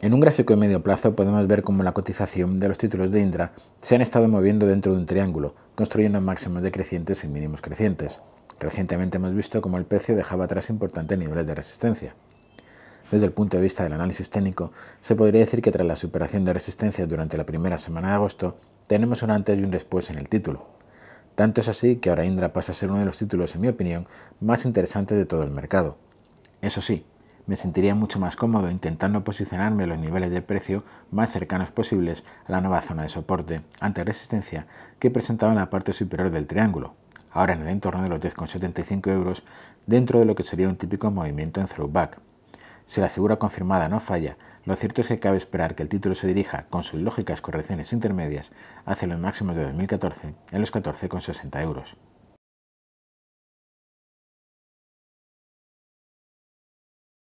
En un gráfico de medio plazo podemos ver cómo la cotización de los títulos de Indra se han estado moviendo dentro de un triángulo, construyendo máximos decrecientes y mínimos crecientes. Recientemente hemos visto cómo el precio dejaba atrás importantes niveles de resistencia. Desde el punto de vista del análisis técnico, se podría decir que tras la superación de resistencia durante la primera semana de agosto, tenemos un antes y un después en el título. Tanto es así que ahora Indra pasa a ser uno de los títulos, en mi opinión, más interesantes de todo el mercado. Eso sí, me sentiría mucho más cómodo intentando posicionarme los niveles de precio más cercanos posibles a la nueva zona de soporte ante resistencia que presentaba en la parte superior del triángulo, ahora en el entorno de los 10,75 euros dentro de lo que sería un típico movimiento en throwback. Si la figura confirmada no falla, lo cierto es que cabe esperar que el título se dirija con sus lógicas correcciones intermedias hacia los máximos de 2014 en los 14,60 euros.